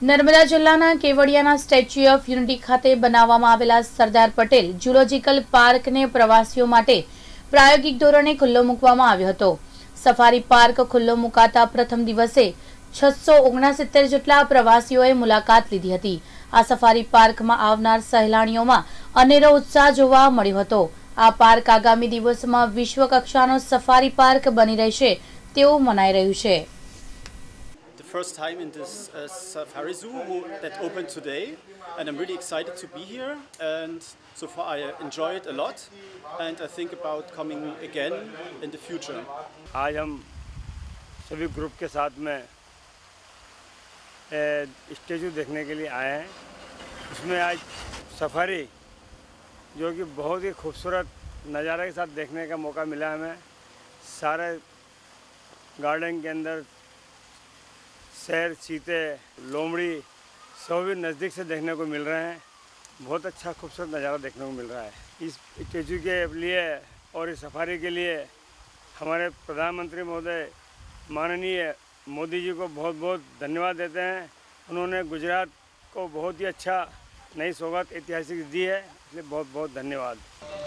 નર્મદા જિલ્લાના કેવડિયાના statue of unity ખાતે બનાવવામાં આવેલા સરદાર પટેલ ઝુલોજીકલ પાર્કને પ્રવાસીઓ માટે પ્રાયોગિક ધોરણે ખુલ્લો મૂકવામાં આવ્યો હતો સફારી પાર્ક ખુલ્લો મુકાતા પ્રથમ દિવસે છસો ઓગણસિત્તેર જેટલા પ્રવાસીઓએ મુલાકાત લીધી હતી આ સફારી પાર્કમાં આવનાર સહેલાણીઓમાં અનેરો ઉત્સાહ જોવા મળ્યો હતો આ પાર્ક આગામી દિવસમાં વિશ્વકક્ષાનો સફારી પાર્ક બની રહેશે તેવું મનાઈ રહ્યું છે first time in this uh, safari zoo that opened today and I'm really excited to be here and so far I enjoy it a lot and I think about coming again in the future. आज हम सभी group के साथ में statue देखने के लिए आए हैं उसमें safari सफारी जो कि बहुत ही खूबसूरत नज़ारे के साथ देखने का मौका मिला हमें सारे गार्डन के अंदर शेर चीते लोमड़ी सब भी नज़दीक से देखने को मिल रहे हैं बहुत अच्छा खूबसूरत नज़ारा देखने को मिल रहा है इस स्टेचू के लिए और इस सफारी के लिए हमारे प्रधानमंत्री महोदय माननीय मोदी जी को बहुत बहुत धन्यवाद देते हैं उन्होंने गुजरात को बहुत ही अच्छा नई सौगात ऐतिहासिक दी है इसलिए बहुत बहुत धन्यवाद